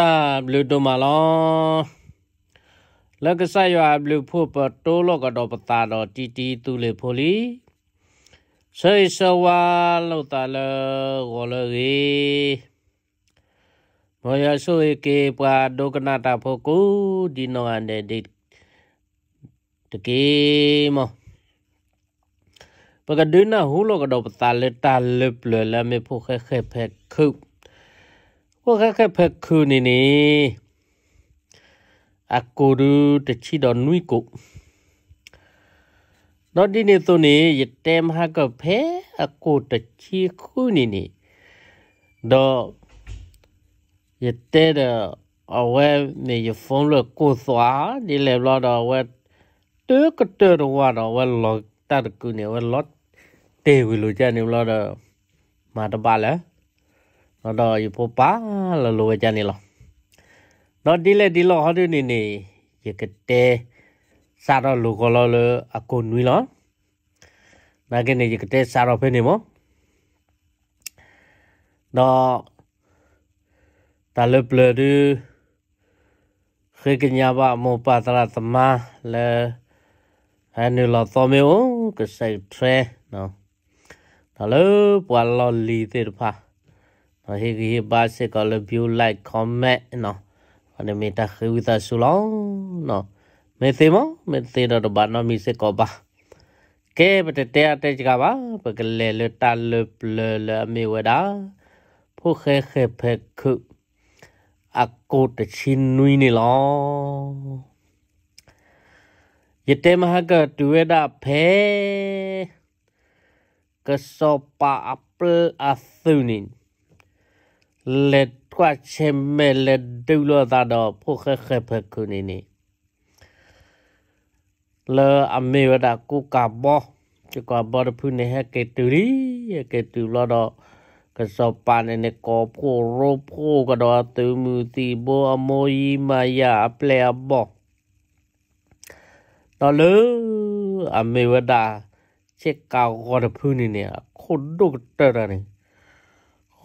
တာဘလူးတိုမာလောလက်ကဆရွာဘလူးဖို့ပတိုးလောက်ကတော့ပတာတော့တီတီသူလေဖိုလီဆေဆဝါလောက်တာလောဝလရီမောယဆိုေကေပွာဒုကနာတာဖို့ကူဒီနောအန်တဲ့ဒိတကေမောပကဒိနာဟူလောကတော့ပတာလက်တာလပ်လလမေဖို့ခဲခဲဖက်ခုတ်ပိုခခဖခုနေနေအကူရူတချီတော်နွိကိုတော့ဒီနေသူနေရတဲမဟာကဖဲအကူတချီခုနေနေတော့ရတဲတော့အဝဲနေရဖုန်းလို့ကိုသွားဒီလေဘတော့ဝဲတဲကတဲတော့ဝါတော့ဝဲလောတတ်ကူနေဝဲလောတေဝီလိုကြနေဘတော့မာတပါလား nó đòi phố bá là lùi cha này lo nó đi lên đi lo họ đi nè nè giờ cái tê sao đó lùi có lo lơ à con nuôi lo nà cái này giờ cái tê sao đó phải nè mó nó ta lớp lơ đi khi cái nhà bà mua bà ta là tầm ma là anh là to miếu cái sợi tre nó ta lớp qua lo lì tiền pha ဟေဂီဘာစေကလဗျူလိုက်ကွန်မန့်နော်အနေမီတာခူတာဆူလောင်းနော်မေသေမမေသေတော့ဘာနော်မီစေကဘာကဲပတတဲအတဲကြပါပကလေလတလပလလမီဝဒါဖိုခဲခဲဖက်ခုအကိုတချင်းနွိနေလောယတေမဟကတူဝဒဖဲကစောပါအပလအသုနင်းเลดกว่าเชมเมเลดดูลตาดอพวกเคยเคยเพิกคืนนี่เลออเมริกากูกาบอจะกาบอพูนใหเกตุรีเกตุลดอกระสอบปานในกอพโรโพกระดอตัวมือตีโบอโมยมายาแปลบอตอนล้อเมริกาเช็คกาวกอพูนเนี่ยคนดุกเตอร์นี่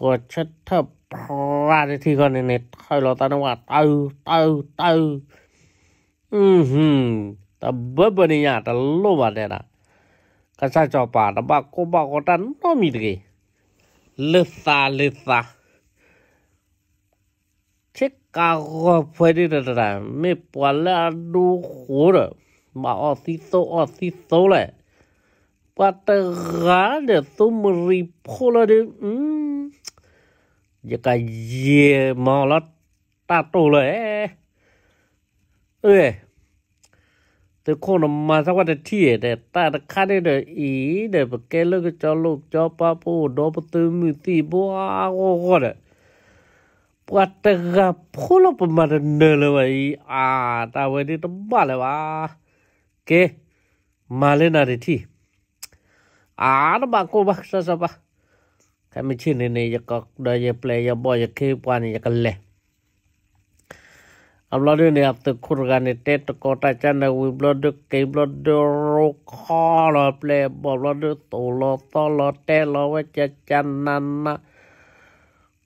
ก็ชัดทับพอว่าในที่ก่อนในเน็ตคอยรอตานวัดเต้าเต้าเต้าอือฮึแต่เบอร์บนี่ยาตะลุมาเนี่ยนะกระชาจอบปาตะบักโกบักก็ตันน้อมีดีเลือดซาเลือดซาเช็คกากรพอดีระดับไม่ปวดแล้วดูหัวเลยมาออสิโซออซิโซเลยปัตตะกาเนี่ยตุ้มรีโพลเลยอืมยกยีมอแล้วตาตเลยเออตัวคนมาสักวันที่เดี๋ตาตะขาดเดียอีเดี๋ยวไปเกลือกจอลูกจอปาปูดอปตุมตีบัวกอกเดี๋ยปัตตะกะพูดล้วปมาณเนื้อเลยว่าอีอาตาวันนี้ต้องบ้าเลยว่าเกมาเล่นอะไรที่อาหน้าบานกูบ้าซะซะบ้กันไม่ชื่อในในยก็ไดอยเปลยบ่อยเคปานยกันเลยอัลลอฮ์เนี่ยตัวคุรกันเตตกอตาจันวิบลอดเกบลอดรข้อลอเปลบอลอดตัวลอตวลอเตลอวจะจันนันนะ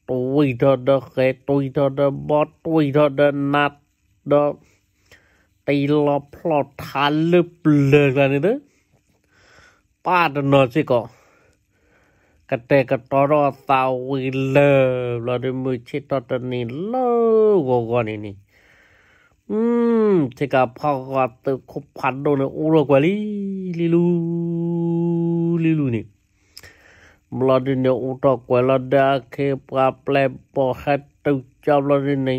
ตัวอีดอเดเกตัวอีดอเดบอตุยทอดนัดเดตีลอพลอทันลึบเลยอะไรวนี่เด้อป้าเดินอนสิก่อนกเตกตอรอตาวิลเลลอดมือชิตตนีเลวกอนี่นี่อืมทีกับพอก็ตคบพันโดนอุรกวลีลิลูลิลูนี่มลอดินเนอุตกวลดาเคปาเปลปอฮัตตุจอบลอดนี่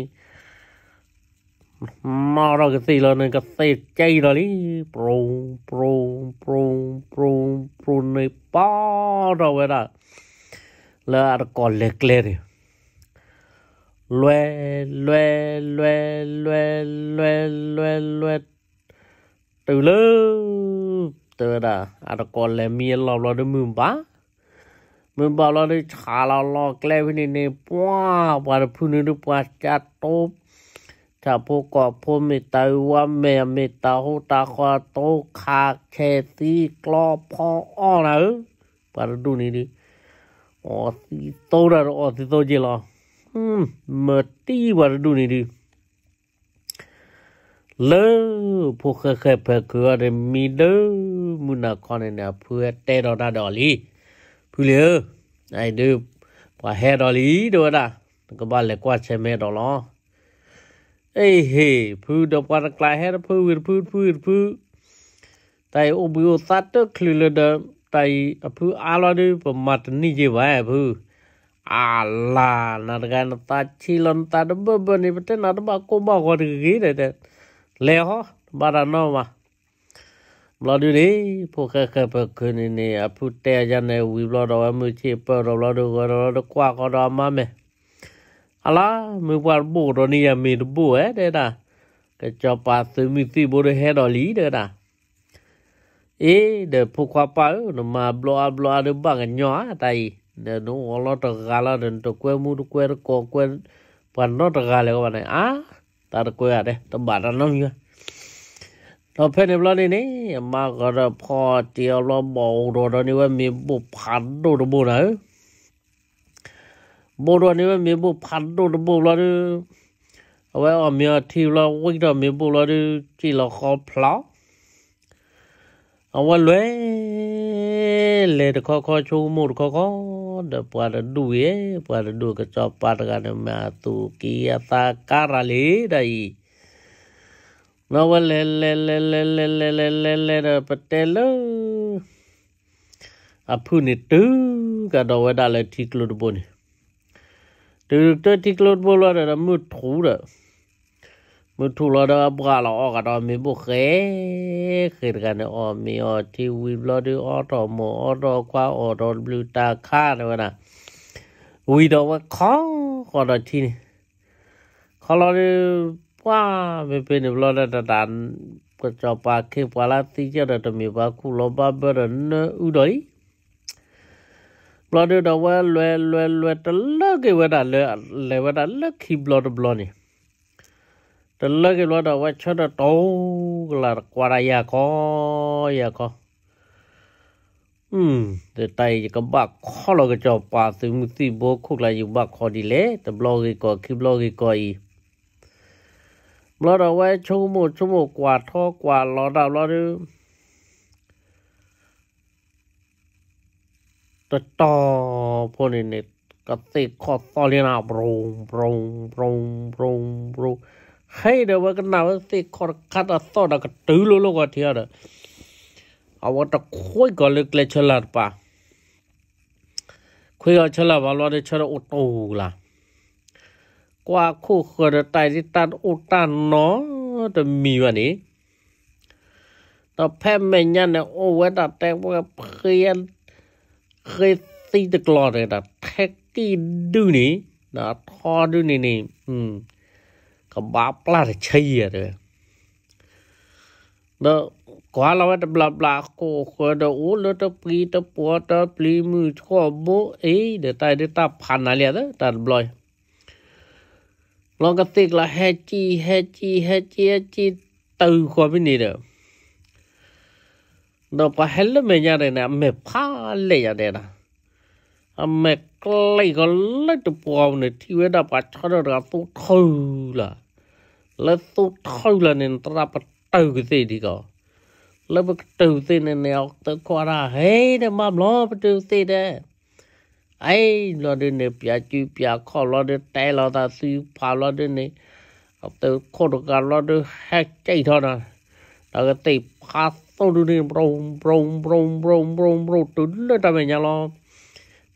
มาเราก็สีเราเนี่ยก็เสกใจเราลิปรุงปรุงปรุงปรุงปรุงในป่าเราเวลาลอรกอลเลกเลรลวเลวเลวเลวเลวเลวเลวตื่เลยตื่นอะอารกอลเลมีลาบลาดมือบ้ามือบ้าลาดชาลาลาแกล้วินิเนปัววันพู่นรูปว่าจะตบถ้าผู้กอบผูมิตาวัาแม่มีตาหูตาควาโตคาเคตีกลอพอออนะเออไปดูนี่ดิ哦，到那了，哦，到这了，嗯，没地方住呢的。了，不可可不可的，米的，木那看的那，不带到那道理，不了，哎，都把黑道理对吧？那个把来挂前面到了。哎嘿，不的把那来黑的，不不不不不，但我不要啥都去了的。ไตอพูอาลอดิปมัดนี่เจวะอภูอาลานัดกันตาชิลันตาดบบนี่ปะเตนาดบะกบะกอดกีเดเดเลหอบารานอมาบลอดูนี่พวกแค่เพื่อคืนนี่อพูแตจันเนวิบลอดอมือเชเปอร์บลาดูกอดอดกว่ากอดอมาเมอะไรมือว่าบูรนี่ยมีบูเอเดดะก็จอปาสึมิติบูเฮดอลีเดดะเอเดี๋ยวพูดว่าป่าหนูมาบลัวบลัวเดบังเกันยอไตเดี๋ยวนูอลอตกาลาเดนตัวเควมูตัวรควโคเควปันนอตกาเลก็มาเนอะตาตัวเควเดตบานน้องยเราเพื่อนในร้านี่นี่มาก็จะพอเจียวเราบอกตัวนี้ว่ามีบุพันธุ์ตัวบุนะบุเราเนี้ว่ามีบุพันธุ์ตัวบุเราดูเอาไว้อมีอาที่เราวิ่งเราม่บุเราดูที่เราขอพลอအဝလွဲလေတခေါခေါချုံမှုတခေါခေါတပွားဒူရဲ့ပွားဒူကချောပါတကနေမာသူကီယတာကာရလေဒိုင်နဝလေလေလေလေလေလေလေလေလေပတဲလအဖုနေတူကတော့ဝဒါလေတီကလုတ်ဘုန်တူတူတီကလုတ်ဘုလာရမှုထူရมันถูกแล้วนะบ้าเราออกกันออมีบุเคขึ้นกันนออมีออทีวีเราดูออตอมออตอควาออตอบลูตาค่าเลยวะนะวีดอกว่าข้อก่อนทีนี่ขอเราดูว่าไม่เป็นเราได้ดันก็จะปาเขปลาติจะได้มีบาคุลบาเบรนอุดอยเราดูดอกว่าเลวเลวเลวตลอดเกี่ยวกันเลวเลวตลอดขี้บลอดบลอนี่ตลอดเวลาว่าชดโตกลากวารายาคอยาคออืมแต่ไจก็บักข้อเราก็จอปาสิมสีโบคุกลายอยู่บักคอดีเละแต่บลอกก็คือบลอกก็อีบลอดเอาไว้ชั่วโมงชั่วโมงกว่าท่อกว่ารอดาวรอดต่อต่อพอนี่เนี่ยกติกข้อต่อเรียนาปรงปรงปรงปรงรงให้เดี๋ยวกันนาวสิคนขัดอสอดากตื้อลุลูกก็เทียร์เอาว่าตะคุยก็เล็กเลยฉลาดปะคุยก็ฉลาดว่าเราได้ฉลาดอุตูล่ะกว่าคู่เคยได้ตายที่ตันอุตันเนาะจะมีวันนี้ต่อแพ้แม่ยันเนี่ยโอ้เวดัดแต่ว่าเคยนเคยซีตะกรอเลยนะแท็กกี้ดูนี่นะทอดูนี่นี่ อืม là កំបោផ្លាស់ឆីអឺដល់ Kuala ada bla bla ko ko ada ulu ta pri ta po ta pli mu ko bo e de ta de ta phan ali đó ta bloy long ka tik là he chi he chi he chi he chi từ ko bi ni de do pa hel me nya de na me pha le ya de na a me กลก็ไล่ตะปอมเนี่ยที่เวดาปัจจุบันสุดท่าละแล้วสุดท่าละเนี่ยตราปัดเต่าสิดีก็แล้วปัดเต่าสิเนี่ยแนวตะกวาราเฮ้ยเนี่ยมาล้อปัดเต่าสิเด้ไอ้เราเดินเนี่ยปยาจูปยาข้อเราเดินแต่เราตาสืพาเราเดินเนี่ยเอาต่โคนกันเราเดินแฮกใจเท่านั้นเราก็ติดพัดู้ดูเนี่โปร่งโปร่งโปร่งโปร่งโปร่งโปร่งตุ้นเลยทำไมอย่างเ้า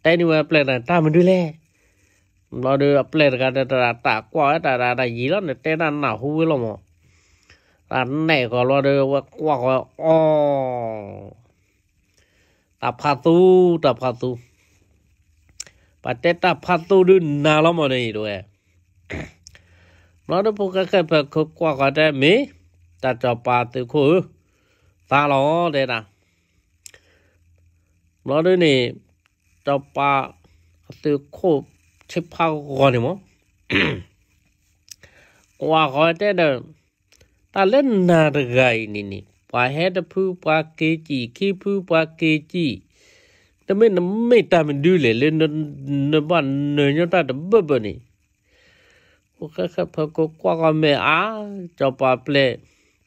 แต่นี่ว่าเปลนะตามันดูแลเราดูเปลนกันแต่ตากว่าแต่แต่ยีแล้วเนี่ยแต่นั่นหนาหูแล้วมั้งแต่นไหนก็เราดูว่ากว่าก็อ๋อตาพาตูตาพาตูปัจเจตัพาตูดูหนาแล้วมั้งนี่ด้วยเราดูพวกก็เคเปคุกกว่าก็ได้มีแต่จะปาตัวคือตาล้อเด้นะเราดูนี่ตปาตือโคชิพากกอนมั้งกว่าขอแต่เดิมตาเล่นนาดไกนี่นี่ปาเฮดพูปาเกจีคีพูปาเกจีแต่ไม่นไม่ตามันดูเลยเล่นนบ้านเนยตาดับเบิลนี่ โอเคครับพอกกว่าก็ไม่อาจะปาเปล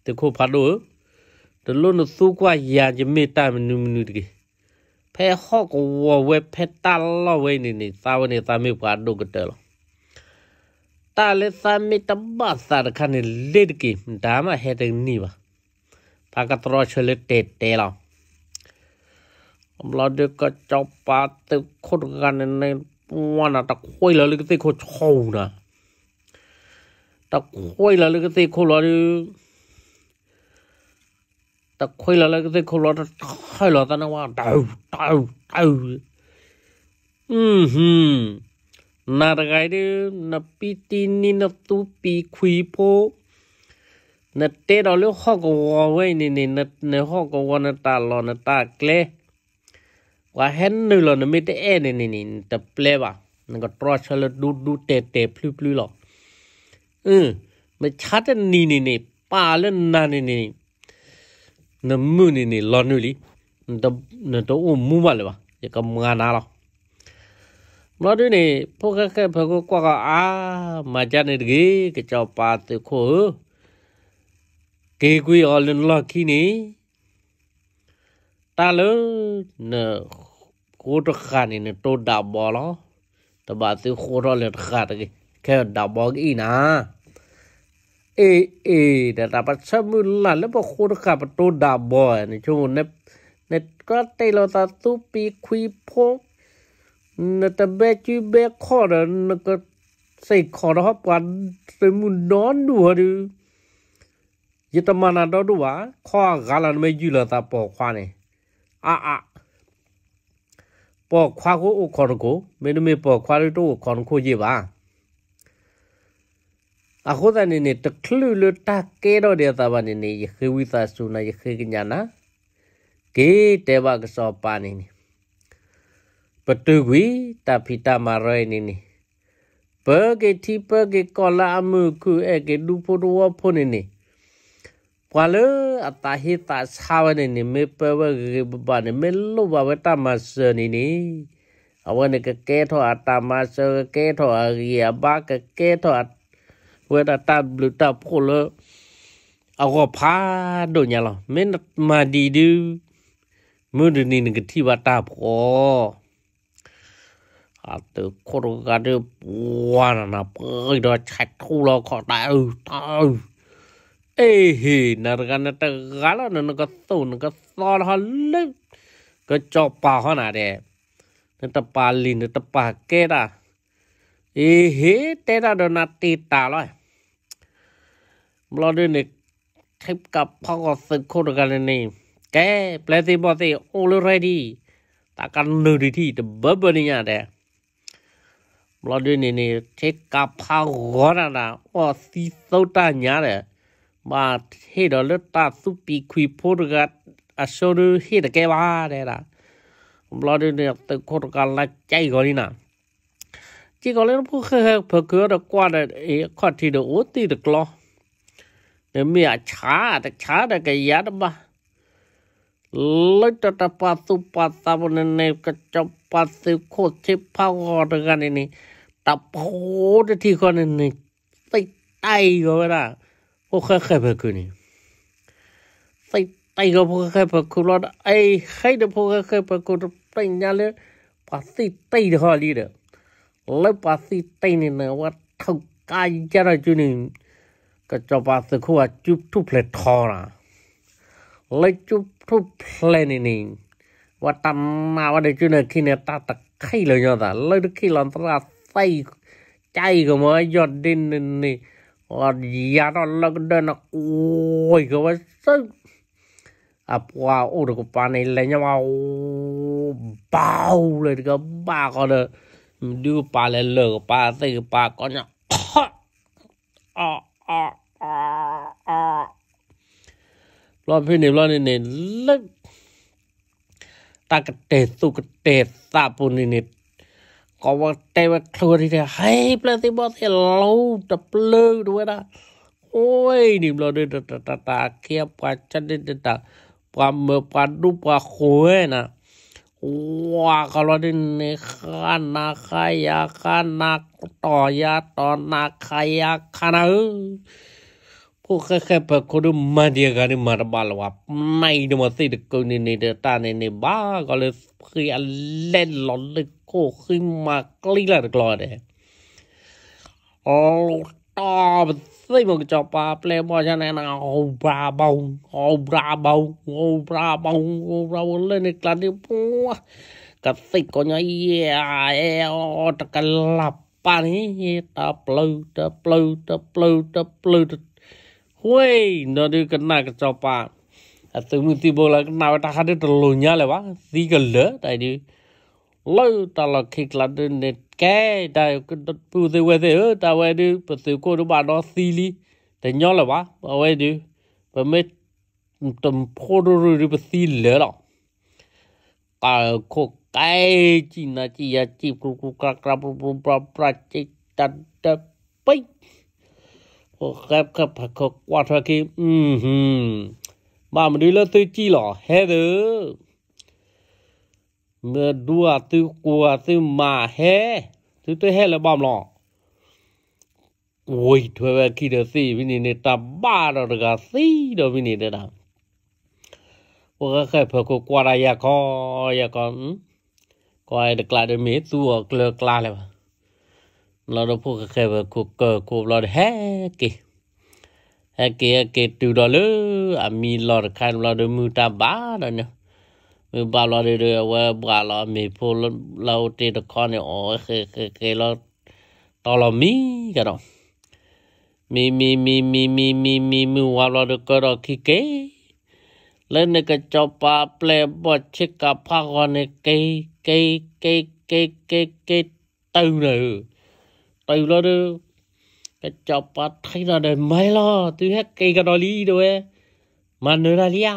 แต่โคพัดดูแต่ลุ่นสู้กว่ายาจะไม่ตามันนุ่มนุ่มดีพฮอกวเวเพยตัลลเวนี่นี่สาวนี่สามีกผาดดูกันเถอะตาเลสามีตบสารคันเลดกีดามาเฮดนี่วะพากตรอชเลเตเตลอมราเด็กก็จับปาตึคนกันในวันตะคุยแล้วก็ตีคนชนะ ตะคุยแล้วก็ตีคนแล้วแต่คุยแล้วแล้วก็จะคุยแล้วค่อยรอตอนนั้นว่าเตาเดาเดาอืมฮึนาไกเดนับปีตีนี่นับตูปีคุยโพนัเตะเราเลี้ยวห้อกวาไว้นี่นี่นัดในข้อกวานัตาลอนัตาเกลว่าเห็นนู่นเราไม่ได้เอนี่นี่นี่แต่เปล่าวะนั่นก็ตรอชลดูดูเตะเตะพลุ้พลุ้หรอกอืไม่ชัดนี่นี่นี่ป่าเล่นนานี่นี่နမှုနေနေလော်နူလီတော့မူမလေပါရကမငါနာတော့မလို့ဒီနေဖိုကကဖကကွာကအာမကြနေတကြီးကြောက်ပါတခိုကေကွေအော်လန်လော်ခီနေတာလုံးနကိုတခါနေတော့ဒါဘောလောတဘာသူခိုးတော့လက်ခါတကြီးခဲဒါဘောကီနာเอเอเดาปัสมุลละแล้วบอกคนขับตัวดาบอยในช่วงนี้ในก็เตลตาตุปีคุยพงนตเบจูเบคอร์นก็ใส่คอร์ฮอปันสมุนนอนดูฮะดูยึดมานา้อดูวะข้อกาลันไม่ยืละตาปอกควานเองอ่ะอ่ะปอกควานกูอุกคอนโกไม่รู้ไม่ปอกควาหรือตัวคอนโกยีบ้าอาคุตานี่นี่ยตะคลื่นตาเกดอเดียตาบานี่เนี่ยยิ่งคิวิตาสูนายิ่งคิกันยานะเกิดเทวากสอบปานี่นี่ประตูวิตาพิตามารอยนี่นี่เปิดเกที่เปิดเกกอลาอามือคือเอเกดูปูรัวพนี่นี่พอาเลยอัตหิตาชาวนี่นี่ไม่เปิดว่าเกบบานี่ไม่รู้ว่าเวตามาสนี่นี่เอาวันนี้ก็เกะทออาตมาเจอเกะทออาเกียบ้าก็เกะทออาเวลาตาบลูตาพูดเลยเอาก็พาดูเนี่ยหรอไม่นมาดีดูมือดีนี่หนึ่งที่ว่าตาพออาตัวคนก็เดือวันนะเปิดดอชัดทุเราขอดาวตายเอ้เฮนารกันนะตะกันนั่นก็สู้นัก็ซ้อนฮัลเลก็จอบป่าขนาดเดนั่นตะปาลินนั่นตะปาเกดอ่ะเอ้เฮเตระดนาตีตาเลยมลอดินิทิปกับพ่อกอสึกโคตรกันนี่แกแปลติบอสีโอเลไรดีตากันนูดีที่แตบเบอร์นี่เนยแต่มลอดินินี่ทิปกับพ่อกอนะนะว่าซีโซตาเนี่ยเดมาเฮดอลตาสุปีคุยโพดกันอาชูร์เฮดแกว่าเดล่ะมลอดินิตึกโคตรกันละใจก่อนนี่นะจีก็เล่นพวกเคยเพื่อเกิดกว่าเด็กข้อที่เด็กโอตีเด็กล้อเดี๋ยวมีอาชาแต่ชาแต่ก็ยัดบ้าเลยจะตปัสสุปัสสาวในในกระจกปัสสุโคตรชิพังอดกันนี่ตะโพดที่คนนี่ใส่ไตก็ไม่ได้พวกเคยไปคุนนี่ใส่ไตก็พวกเคยไปคุนรอดไอ้ใครเดี๋ยวพวกเคยไปคืนไปงานเลยปัสสิไตเดี๋ยวลีเด้อแล้วปัสสิไตนี่นะว่าทุกการจะอะไรจุนี่ก็จะปาสก่วจุบทุเพลทอนะเลยจุบทุเพลนี่นี่ว่าตำมาว่าเดีกจุนีอกขี้เนตาตะไข้เลยาะแต่เลยทขี้หลอนตาใส่ใจก็มายอดดินนี่ว่ายาตอนเราก็เดินอ่โอ้ยก็ว่าซึ่งอ่ะพวกโอ้ดูกปานนี่เลยเนาะว่าเบาเลยก็บ้าก็เด้อดูปลาเลยเลิกปลาสิปลาก็เนอ๋ออ๋อรอนพี่นี่รอนนี่นี่ลึกตากระเตะสุกระเตะสาปุนนี่นี่ก็ว่าเตะว่าครัวที่เดียวเฮ้ยเปล่าที่บ่ที่เราจะเปลือกด้วยนะโอ้ยนิ่รอนนี่ตาตาตาเขียบกว่าฉันนี่ดาความเมื่อความรูปว่าคุ้ยนะว้าคารอินี่ข้านาขยาข้านาต่อยาต่อนาขยาข้านาเออกูแค่แค่เปิดคนมาเดียกันมาบาลว่าไม่ดูมาสิเด็กคนนี้ในเดต้าในในบ้าก็เลยคือเล่นหลอนเลยกูขึ้นมากลิ้งละกลอเลยโอตอบสิมึงจะปาเปลมอชนะนะโอ้บราบงโอ้บราบงโอ้บราบงโอ้บราบงเล่นในกลางนี่ปัวกับสิก็ยังเอ่เออตะกันหลับปานี่ตะปลือตะปลือตะปลือตะปลือฮ้วยนอดูกันหนากจอปาตึงมืตีบลกนาวตาคดตลุญาเลยวะสีกันเลอแต่ดิล่ยตลอดคิกลัเดินเน็ตแก่ได้ก็ปูเวยเดอตาเวดิปสืโกดูบานอซีลีแต่ย้อนเลยวะเอาไว้ดไปไม่ตมงพดูรูปสีเหลือหรอกตาโคไก่จีนาจียาจีปรุกรักรับปรุปรับปรัจจิตัดไปครับครับผักกว่าทักีอืมฮึบ้ามันดูแล้วตื้อจีหล่อเฮ้เด้อเมื่อดัวตื้อกลัวตื้อมาเฮ้ตื้อตื้อเฮ้แล้วบ้ามหล่อโอ้ยทว่าคือเด้อสี่วินิจเนตาบ้าเราเด็กสี่เด้อวินิจเนตอนว่าแค่ผักกว่าอะไรยาคอยาคอนก็ไอ้เด็กกลายเป็นเมื่อตัวเกลือกลาเลยวะเราต้องพวกเคยวบบคุกเกอร์คุกเราแฮกิแฮกิแฮกิตูวดอลลยอามีเราคันเราเดมือตาบ้าเนี่ยมือบ้าเราเดือว่าบ้าเรามีพูดเราเตีตะคอนเนี่ยอ้๋อเคยเคยเราตอเรามีกันหรอมี มี มี มี มี มี มีมือว่าเราเดือก็เราขี้เกยแล้วนี่ก็จบปาเปลบดช็คกับพากอนเนี่ยเกยเกยเกยเกยเกเกตื่นเลยตไเรอดูกระจปัดให้เราเด้นไม่รอตัวแค่เกกระดอลีด้วยมันเนอร์อะไรอ่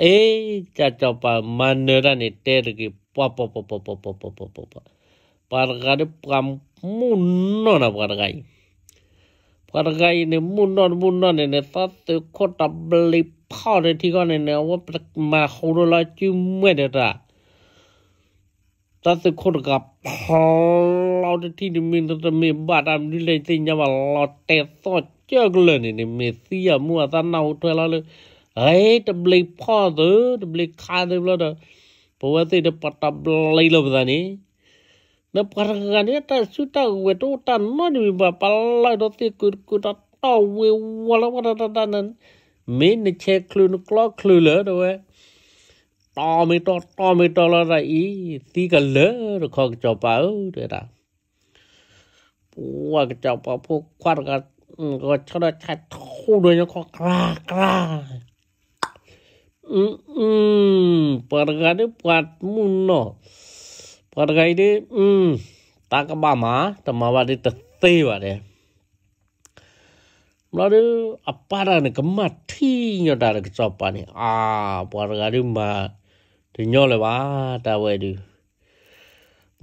เอ๊กระจปัดมันเนอร์อะไรเต็มกี่ปับปั๊บปั๊บปั๊บปั๊บปั๊บปั๊บปั๊บปั๊บปั๊บปั๊บปั๊บปั๊บปนนบปั๊บปั๊บปั๊บปั๊บปั๊บปั๊บนน๊บปนนบปั๊บปั๊บปั๊ั๊บปั๊บปั๊บปั๊บเล๊บปั๊บอั๊บปั๊บ่ั๊บปั๊บปั๊บเั๊บปั๊บปัวบปา๊บปั๊บปั๊บปัตาสคนกับพอเราจะที่ดิมินตัสมีบาดามี่เลยสิยามาเราเตะสอดเจ้าเลยนี่นีเมเสียมัวตาเนาเธอเราเลยเฮ้ยตบเลยพ่อเด้อตบเลยคาเด้อเราเด้อเพราะว่าสิเดปัตตบเลยเราแบบนี้เด็กพังงานเนี่ยต่สุดท้ายเวทุตันมันมีบาปอะไรตัวที่กูกูตัดต่าเววแล้วก็ตัดนั้นไม่เช็คคลื่นกล้อคลื่นเลยด้วยตอมิตอตอมิตอละไรอีตีกันเลยขอกจอปาเอยเด้อว่าจอปาพวกควันกันก็ชนะชัดท่ดเลยนะขอกล้ากล้าอืมอืมปารกาเดปัดมุนเนาะปารกาเดอืมตากบ้ามาแต่มาวันี้ตเตวนเดมาดูอปาระเนก็มาที่ยไดากนกจบปานี่อ่าปารกาเดมาถึงย่อเลยว่าตาเวดู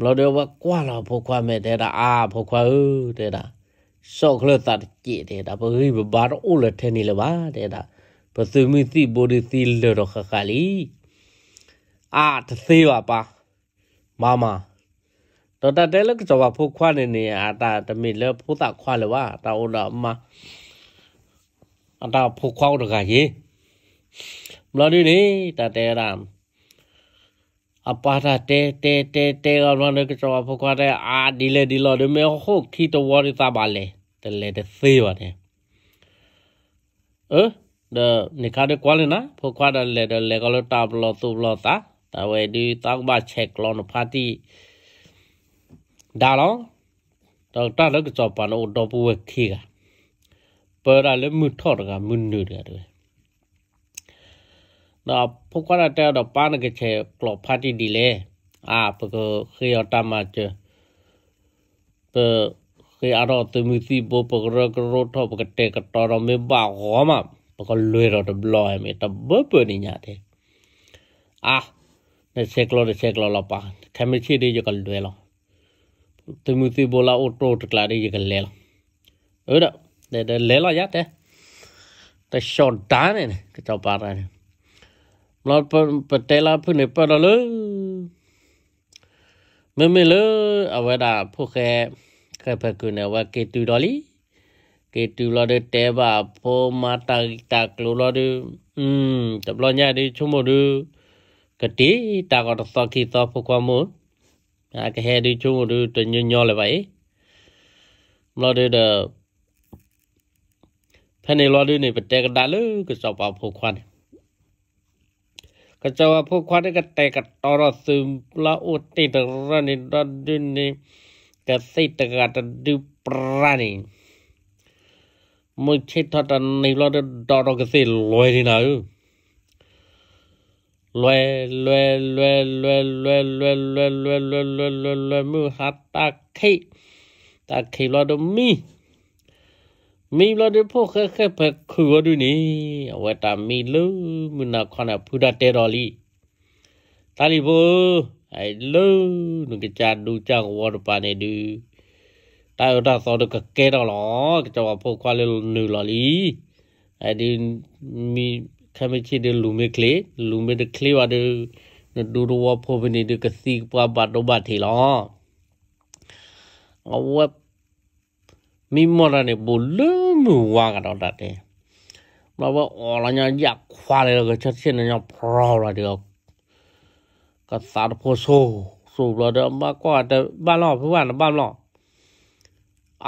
เราเดียวว่ากว่าเราพกความเมตตาอาพกความเออเตดาสอกเลตัดจตเตดาเพยบบาร์อุลเทนีเลยว่าเตดาพอสมิสิบริสิลรกคาลีอาทศิวะปะมา มาตอนนั้นเล็กจะว่าพกความเนี่ยเนี่ยตาจะมีเลือวพุทธความเลยว่าตาอุดมาอาตาพกความตดะกายเราดูนี่ตาเตราအပါတာတဲတဲတဲတဲကလောနေကချောဖခွာတဲ့အာဒီလေဒီလောဒီမေဟုတ်ခီတဝရီသာပါလေတလေတသေးပါတယ်အဲဒါနေခါတဲ့ကွာလေနာဖခွာတဲ့လေလေကလောတာဘလောသူဘလောတာတဝဲဒီတောက်ဘချက်လောနဖာတီဒါလောတော့တာလည်းကချောပါလို့တော့ပွေခီကပရာလည်းမြထော့ကမြနူတယ်ดอกพวกก็จะเแตดอกป้านก็เชกลบพาที่ดีเลยอ่าปก็คือเอาตามมาเจอเปคืออารมณ์ตมือซีโบปกรกรถทัอปกเตะกตอนเราไม่บ้าหัวมาปกก็ลุยเราตบลอยมีตบเบอร์เปนี่ยาเทอ่ะในเซกโลในเซกโลเราปะแค่ไม่ใช่้ดีจะกันลุยเราตมือซีโบเราอุตโตตกลาดีจะกันเลยเออเด้อเดี๋ยวเลยเรายัดเด้แต่ชอตด้านเนี่ยก็จะปาร์เนี่ยမလောက်ပတဲလာဖုန်ပရလမမေလအဝဒဖုခဲခပကုနဝကေတူတော်လီကေတူလာတဲ့တဲပါဖောမာတာတာကလိုလာတဲ့อืมတပလညာဒီချုံမတို့ကတိတာကတော့သခိသဖုကမောအကဟဲဒီချုံမတို့တညညောလေပါေမလာတဲ့ဖနေလာတဲ့နေပတဲကတာလေကစောပါဖုခွာနေก็จะว่าพวกควั้กะแตกัดตอรอซึมละอุติตรนิดดุนีกสิตกัดดูปรานิมุงชิดทอันิรอดดอรกสิลอยที่นยลอยลอยลอยลอยลอยลอยลอยลอยลอยลอยลอยมือหัอตาขยลตาขอยลอดมีမိဘတို့ဖို့ခက်ခက်ဖက်ခုရဒူနီအဝတာမီလူမနာခနာဖူဒတဲတော်လီတာလီဘိုအဲလူနုကချာဒူချာဝရပါနေဒူတာရတာသောတကကဲတော်လောကကြောဖို့ခွာလေနူလော်လီအဲဒီမီခမချီဒလူမေကလေလူမေဒကလေဝါဒူဒူရဝဖို့ဗနေဒကစီပွားဘတ်တော့ဘတ်ထီလောအဝမိမော်ရနေဘိုလူมืว่ากันเอาดดเเราว่าอ๋อเราเนี่ยอยากคว้าเลยก็ชัดเจนเนี่ยพร้อมเลยเดียวก็สารพสูสูบเราเดียวมาก็แต่บ้านรอบพี่ว่าบ้านรอบ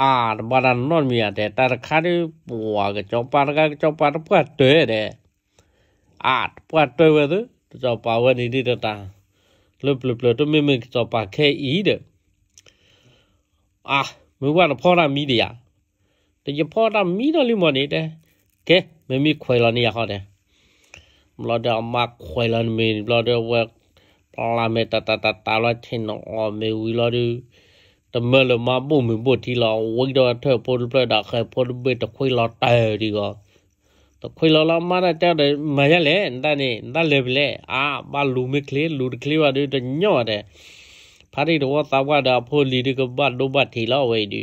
อ่าบ้านนั้นนอนมีแต่แต่ข้าที่ปัวก็จับปานก็จับปานเพื่อเตะเด้อ่าเพื่อเตะเว้ยจับปาวันนี้ดีตาเลือบเลือบเลือบตัวไม่เหมือนจับปาแค่อีเด้ออ่ะม่ว่าเราพ่อเรามีเดียแต่ยังพอทำมีนอลิมอนี่เด้เกไม่มีควายละนี่เขาเด้เราเดี๋ยวมาควายละมีเราเดี๋ยวเวกปลาเมตตาตาตาตาเราเช่นน้องเมวิเราดูแต่เมื่อเรามาบุ่มบุมที่เราวิ่งโดนเธอพูดเปล่าดักเคยพูดเบื่อตะคุยเราเตะดีกว่าตะควายเราเรามาได้เจ้าเด้ไม่ใช่เลยนั่นนี่นั่นเลยไปเลยอ่ะบ้านลูไม่เคลียร์ลูเคลียร์ว่าดูจะย่อเด้พาดีตัวตาว่าดาพูดลีดีกับบ้านดูบ้านที่เราไว้ดี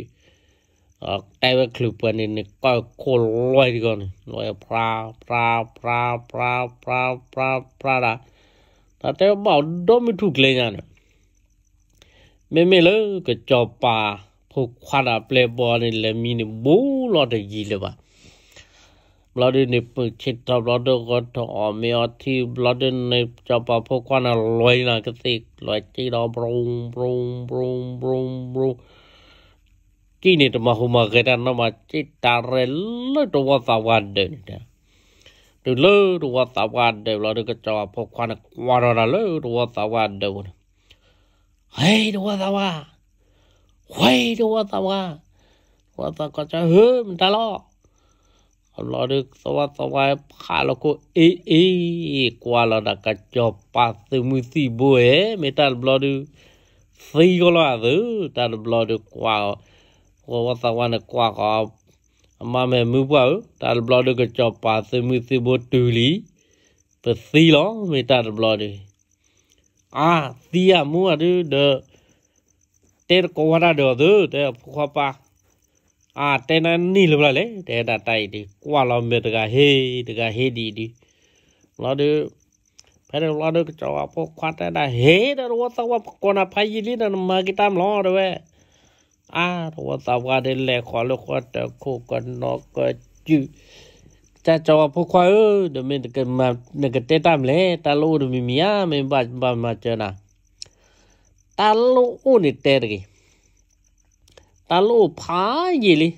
แต่ว่าคลิปนี้นี่ก็โคลอยดีกว่านี่ลอยพราพราพราพราพราพราพราละแต่ว่าบ่าวดม่ถูกเลยเนี่ยไม่ไม่เลยก็จอบปาพวกควันอะเปลบอลนี่เลยมีนี่บูลอดยีเลยว่ะบลอดินี่ปึกชิดตาบลอดูก็ทอมีอที่เรดินี่จอบปาพวกควันอะลอยนะก็ติลอยจีเราปรุงปรุงปรุงบรุงปรุงกินตมาหูมากันนมาจิตตาเรลตัวสวัรค์เดินนะดเลตัวสวัร์เดินเราดูกระจพกควันควาระเลตัวสวัร์เดินเฮ้ยตัวสวัรค์เฮ้ยตัวสวรรค์ตัวสวร์ก็จะเฮ้ยมันตลอดเราดูสวัรค์สวรร์ขาเราก็เอเอกว่าเราดักกระจบปัสสมุสีบุเอไม่ตันเราดูสีก็แล้วดูตันเราดูกว่าก็ว่าสักวันก็ว่าก็มาเมื่อมวานตัดบลอดก็จะพาสมิสิบตุลีตั็สีล้อไม่ตัดบลอดอ่าสีอะมัวดูเดอเต็มกว่าไดอเดอเดอพูดว่าป่ะอาเต็มนั่นนี่เลยเปล่าเลยเต็มแต่ใจดีกว่าเราเมื่อตะกัเฮ่ตะกันเฮ่ดีดีแล้วดูเราเราจะว่าพวกควต่ได้เห้ยเราว่าสักว่าคนอภัยยินั่นมากี่ตามล้อด้วยอาทวสาวาเดแลขอลูกว่าแต่คกันนอกก็จืจะจอพวกควายเออเดี๋ยวมันกมาเนกเตตามเลยตาลูดมีมียไม่บาบามาเจอนะตาลูอุนิเตรีตาลูพายีลิ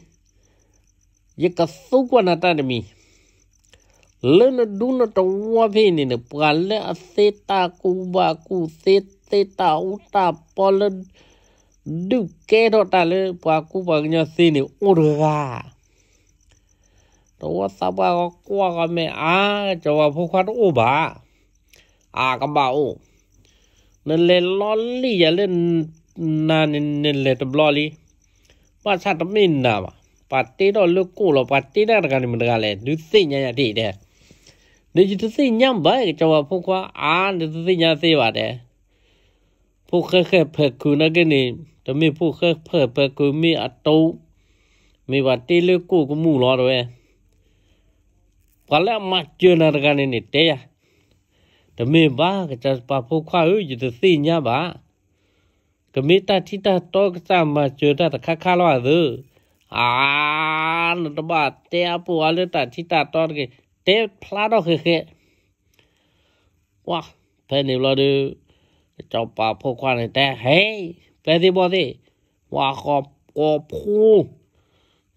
ยก็สุกวนาตาดมี เลนดูนตัวพี่นี่นะ่ยปลาเลอเซตากูบากูเซเตตาอุตาปอลဒုကဲတော့တလေပွားကူပါညစီနေဥရကာတော့စပါကကွာကမဲအာကျော်ဖုခတ်ဥပါအာကဘာဥနလေလော်လီရလေနာနေနေလေတဘလော်လီပါစတ်မင်းနာပါပါတီတော့လုကိုလောပါတီနာကန်မင်ကလည်းသူစိညာရတိတဲ့နေဒီစိညံပါကျော်ဖုခွာအာနေစိညာစေပါတယ်ဖုခခဲဖခုနကနေจะมีผู้เคยเพิ่เปิดกูมีอัตโตมีวัดที่เลือกกูก็มู่รอดเว้ยพอแล้วมาเจอนาฬิกาเนี่ยเตะแต่มีบ้าก็จะปะผู้ข้าอยู่ตัวสี่เนี่ยบ้าก็มีตาที่ตาโตก็จะมาเจอตาตะค้าข้าล้อเด้ออ่านตบ้าเตะปัวเลยตาที่ตาโตก็เตะพลาดเอาเขยว้าเพนิลอดูจะาป่าพวกควานแต่เฮ้ปที่บ่ดีว่าขอบกอบผู้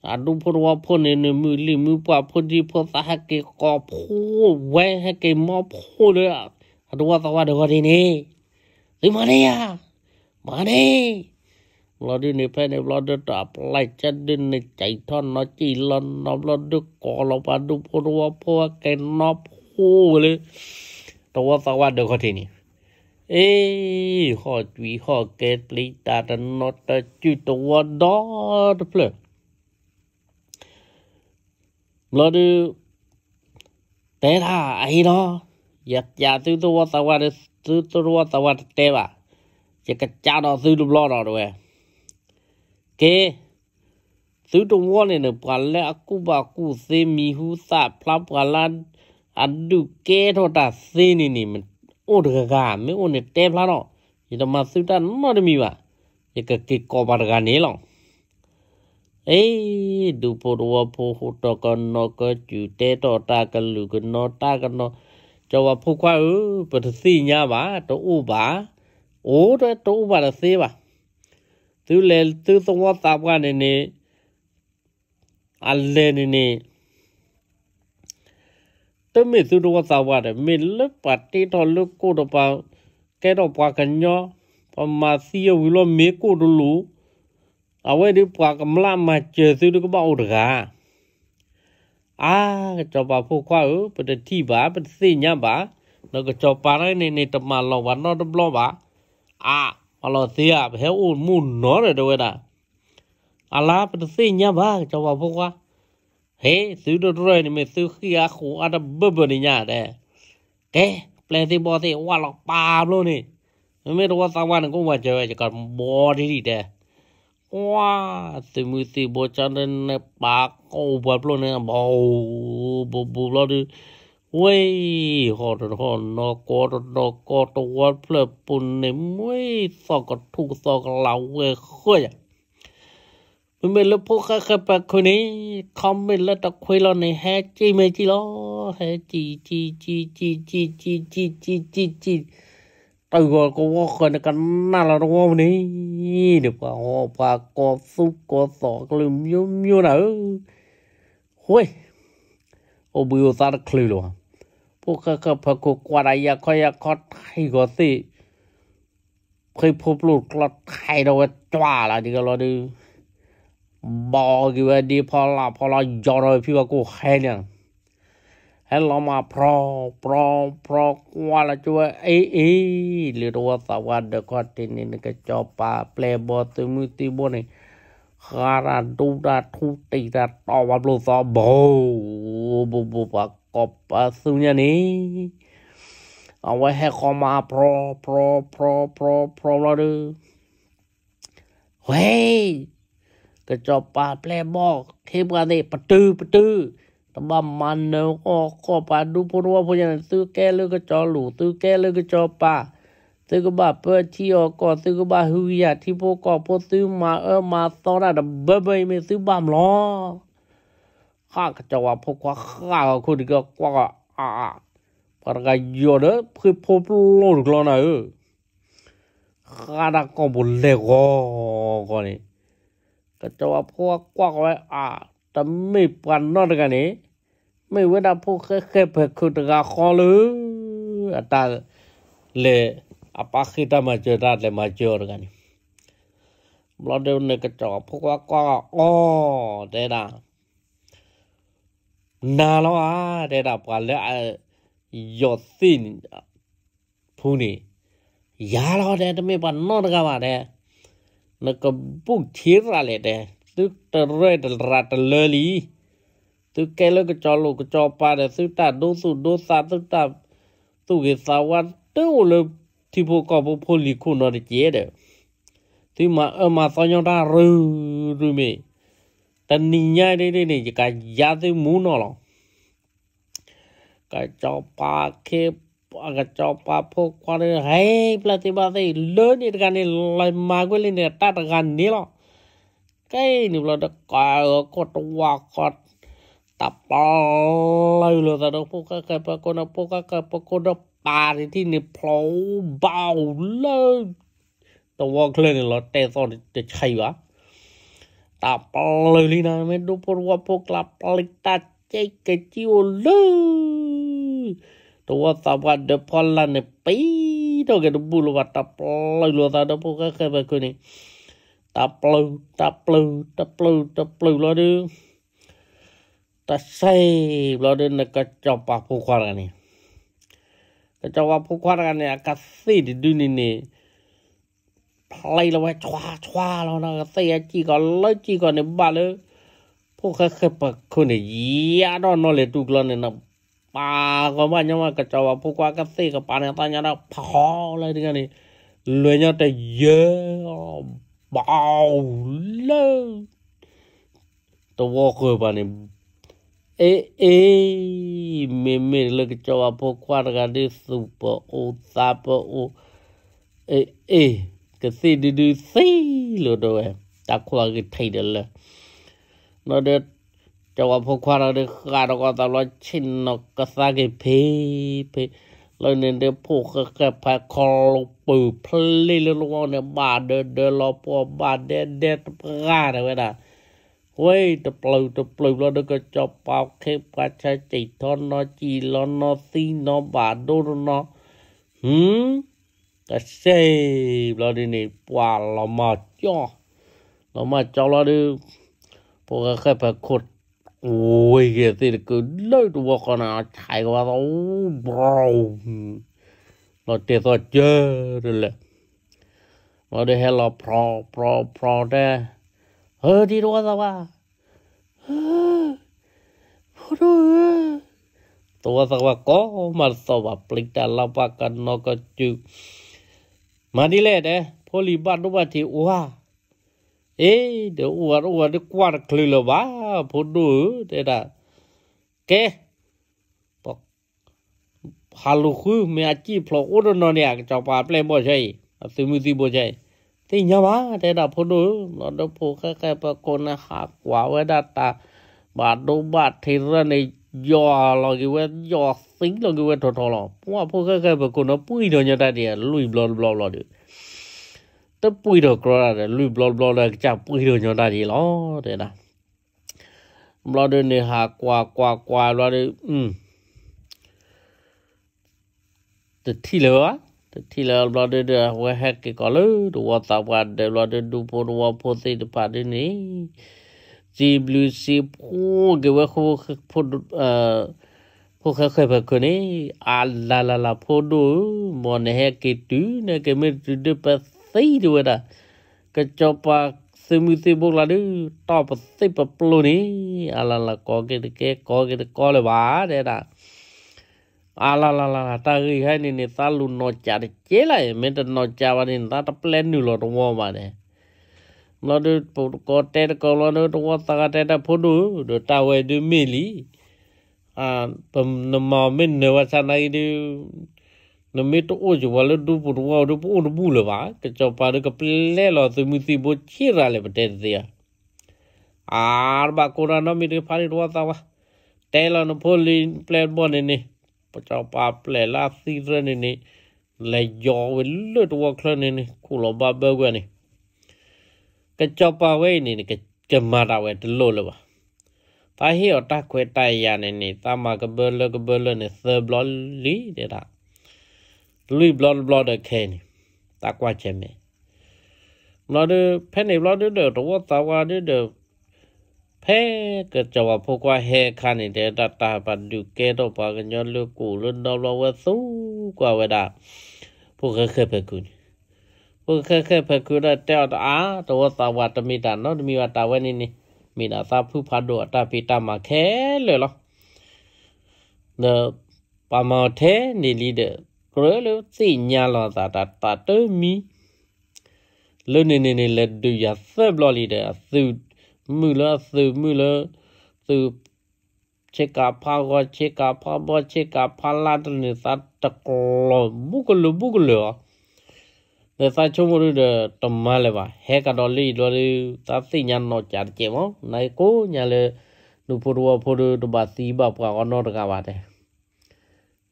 อาดูพว่าพูนในมือลิมือปาพูนที่พูนสาหกกอบผู้ไว้ให้เกมอผู้เลยอ่ะดูว่าสวัสดีวันนี้หรือมาเนี่ยมาเนี่ยเราดูในแพในเราดูตัปไายจนดินในใจท่อนนอจีลอนนอบเราดูกอเราปาดูพว่าพ่อแกนอผู้เลยตัวสวัสดีวันนี้ Ê, họ truy họ kê lý ta đã nó ta chú tố đó đó plơ. Lỡ đu, tế thà ấy đó, giặt già tư tố hoa tàu hoa tư tố hoa tàu hoa tế bà. Chỉ cả cha đó tư đùm lo đó rồi. Kê, tư tố hoa này nó bà lẽ cú bà cú xê mì hú xạ phá bà lan, ăn đủ kê thô ta xê nì nì mình โอ้ดกะไม่โอ้เนี่ยเต็มแล้วเนาะยี่ต้องมาซื้อตัน่าจะมีวะยี่ก็เกี่ยวกับกันนี่หรอเอ้ดูปวัวพูดตกันนกจูเตตอตากันลูกันนอตากันนอจะว่าพูควาเออปัิสีเนี่ยวะตัวอูบาโอ้ตัวตัวอูบาละสีวะตื้อเลยตื้อสงวาสามกันเนี่อันเลนี่တမေသူတော်သာဝရမေလပတ်တီတော်လူကိုတော့ပါကဲတော့ပွားကညောပမာစီယဝီလိုမေကိုတို့လူအဝဲဒီပွားကမလာမကျေသူတို့ကပေါ့တကားအာကြောပါဖို့ခွာပတတိပါပသိညပါနောကကြောပါရနေနေတမလောဝနောတဘလောပါအာအလောသေးရဘဲဦးမှုနောရတဲ့ဝဲတာအလားပတသိညပါကြောပါဖို့ခွာเฮ้ซื้อดรวยนี่ไม่ซื้อขี้อาขูอาดบเบลนี่ยาแต่แกเปลี่บอสิว่าหลอกปาบลูนี่ไม่รู้ว่าสักวันก็ว่าจะจะกัดบอที่ดีแต่ว้าสิมือสิบอจันในปากก็บวบลูนี่บอบบบุบลอดเว้ยหอดหอนนอกอดนอกอดตัวเพลิดปุ่นเนี่ยเว้ยสอกทุกสอกเหล่าเว้ยเฮ้ยมันเป็นลูกพวกข้าปคนนี้คอมเมต์แลวตะคุยเราในแฮจีไม่จีล้อแฮจีจีจีจีจีจีจีจีจีจีตัวก็ว่าคนกันน่าละรู้วันนี้เดี๋ยวพอากกสุกก็สอกลืมยุ่มยุ่นเอเฮ้ยโอบิวซาร์คลีอวรอพวกข้าขับไปกูกวาดยาคอยาคอดให้ก็สิเคยพบลูกกลอดไทยเราจ้าละดีก็รอดูบอกว่าดี พอละพอละยอรอยพี่ว่ากูแค่เนี่ยให้เรามาพรอพรอพรอกว่าละจ้วเอ้เอ้หรือว่าสวัสดีก็ที่นี่นก็จอปาเปลบอตมือตีบนี่คาราดูดาทุติดาต่อวันรู้สอบบบุบุักอบสุญญานี้เอาไว้ให้ขอมาพรอพรอพรอพรอพรอเราดูเฮ้ยกระจอบปาแพร่บอก เทปกันเดปตือปตือตบ้มันเนอก็ก็ปาดูพรัวพยานซื้อแก้เลือกระจอหลูซื้อแก้เลือกระจอปาซื้อกบ้าเื่อที่ออกก็ตื้อกบ้าฮืยาที่พวกก็พวกตื้อมาเออมาตอนนั้นเบเบไม่ซื้อบ้ามล้อข้ากระจอว่าพวกว่าข้าคนก็กว่าอ่าปากกายอดเพื่อพบโลดกลอนเออข้าดักก็บุญเลยก็คนนี้ก็จะว่าพวกกวักไว้อ่าแต่ไม่ปันนอดกันนี้ไม่เว้นพวกเคยเปิดคุตกาคอหรืออัตาเลยอาปาคิตามาเจอได้เลยมาเจอกันนี่เราเดินในกระจกพวกว่าก็อ๋อได้ดานาแล้วอ่ะได้ดาปันแล้วยอดสิ้นผู้นี้ยาเราไดดไม่ปันนอดกันมาได้แล้วก็บุกทีระเลยเดตึกตะเรยตะรัตะเลลีตึกแกแล้วก็จอลูกก็จอปาเดุึตาดูสุดูสาตึตาตุกสาวันตึเลยที่พวกกอบพลีคุณนอริเจเด ที่มาเออมาสอนยงด้รือรือไมแต่นี่ยัายได้ได้เนี่จะกายยาที่มูนอลอกายจอปาเคปปากกจอปาพวกควาเฮ้ปฏิบัติเลื่อนในการนี้ลยมากเลยเนี่ยตัดกันนี่หรอกไอ้นี่เราอะก่อกคตรว่ากอดตับปลาเลยเราจ้พวกก็เกิดพวกนะพกกก็เกิะปวกคนปลาที่นี่พลอเบาเลยตัวเคลื่อนเราเตะตอนจะใช่วะตับปลาเลยนะไม่ดูพวกว่าพกหลับปลาตาดใจกระจิ๋วเลยตัวสาวัดเดพอลลันเนปีตัวกันบุลวัดตาบลอยลัวตาเดพวกก็เคยไปคนนี้ตาบลูตาบลูตาบลูตาบลูรอดูตาดใส่รอดูนะก็จับปาผู้ควานกันนี่ก็จับปาผู้ควานกันเนี่ยกัสซี่ดิดูนี่นี่พลายเราไว้ชวาชวาเรานะก็เสียจีก่อนเลยจีก่อนเนี่ยบ้าเลยพวกเขาเคยไปคนนี้ยาดอนนอเลยตุกลอนเนี่ยนะ bà có mà nhưng mà cái cháu phụ cái gì cái bà này ta nhớ đâu phò lên cái này lười nhau trời dơ bao lơ tôi vô cười bà này ê ê mẹ mẹ là cái cháu phụ qua cái đi super ô ta ô ê ê cái gì đi đi xí lừa đồ em ta qua cái thầy đó là nó được จังหวะพกควาเราเดือดขาดเราก็ตลอดชินนกกระซากิเพ่เพ่เราเนี่ยเดือดพวกกระพาคอลปือพลิเรื่องาเนี่ยบาดเดินเดินรอพอบาดเด็ดเด็ดกาเลยนะเว้ยตะปลือตะปลือเราเดือก็จับเปล่าเคปาชาจิตอนนอจีลอนนอซีนอบาดดูนอหืมกระเซ่เราเดีนี่ปวาเรามาจ่อเรามาจ่อเราเดือดพวกกระพาขดโอ้ยเกียติกูเลิกตัวคนอ่ะชายก็ว่าโอ้บราวเราเตะตัวเจอเลยมาได้ให้เราพรอพรอพรอได้เฮ้ยที่รู้สว่าเฮ้ยพอดูตัวสว่าก็มาสว่าปลิกแต่เราปากันนอกจูมาดีเลยเด้พอลีบ้านรู้ว่าที่ว่าเอ้เดี๋ยวอวดอวดกวาดคลือละวะพูดดูเด็ดอะเกปอกฮาลูคือมีอาชีพพลอุดนอนเนี่ยจบปลาเปล่บ่ใช่ซื้อมือซีบ่ใช่ที่ยาวะเด็ดอะพูดดูนอนดูพูดแค่แค่ปะคนหากว่าไว้ดัตตาบาดดูบาดทีละในยอลอกิเวยอสิงลอกิเวทอทอหลอพวกพวกแค่แค่ปะคนเอาปุ้ยเดนยวนได้เดียลุยบลอบลอบลอเดียวตปุยดอกรอดลุยบลอบลอดจับปุยดอกยอดาดีล้อเด้นะเราเดินเนหากว่ากว่ากว่าบลอดอืมตตดที่เลยวะตืดที่เราเราเดินเดินหัวแฮกก็เลยดูว่าตาบานเดี๋ยวเราเดินดูพนว่าพนสิปาดินี้จีบลูซีพูดเกี่ยวกับพดเอ่อพวกเขาเคยพูดคนนี้อาลาลาลาพูดดูมันเฮกกี่ตื้อเกี่ยก็ไม่ตื้อไป xây đùa đó cái cho pa sư mưu sư bốc là đứa to pa sư pa plu ní à là là có cái cái có cái có là bà đấy đó à là là là ta ghi hay nên ta luôn nói chả để chế lại mình ta nói chả và nên ta ta plan nhiều lắm đúng không mà này nó được có tên có lo nó đúng không ta cái tên ta phụ nữ được ta về được mê lý à tầm nó mà mình nếu mà sau này đi นเมตโอจวัลดูปุรวาดูปุรบูเลวะกจปารกเปลเลอสมุสิบชีราเลปเตเซียอาร์บากรานมีเรฟารีรวาตาวะเตลอนพลินเปลบอนนี่ปจปาเปลลาซีรนนี่เลยอวเลดวคลนนี่คุลบาเบกวนี่กจปาเวนี่กจมาราเวตโลเลวะตาเหี่ยตาเควตายานี่ตามากเบลกเบลนี่เซบลอลีเดราลุยบลอนบลอดเคนตากว่าเชมีเรอดูแพ่ในเราดูเดอตัวตาว่าดูเดือแพ้เกิดจะว่าพวกว่าเฮคันนี่เดดตาปันดูเกตวปากันย้อนเลูกกูลื่นดาวเราว่าสู้กว่าเวลาพวกเคยเคื่อคุณพวกเคยเคยเปื่อคุณได้เจ้าอาตัวตาว่าจะมีด่านเนามีว่าตาวันนี้นี่มีด่าตาผู้พาดวตาปีตามาแค่เลยหรอเดอปามาเทนี่ลีเดอကရလုသိညာလောသာတာတတမီလွနေနေနေလက်ဒူယာဆဘလော်လီတဲ့အသူမူလာသူမူလာသူချေကာဖာဝချေကာဖာဘချေကာဖာလာတနေသတ်တကလဘုကလဘုကလဒါသာချုံမရတဲ့တမလည်းပါဟဲကတော်လေးတော်လေးသသိညာတော့ကြားကြမနိုင်ကိုညာလေလူဖို့တော်ဖို့တော်ဘာစီဘာပွားတော့တကပါတယ်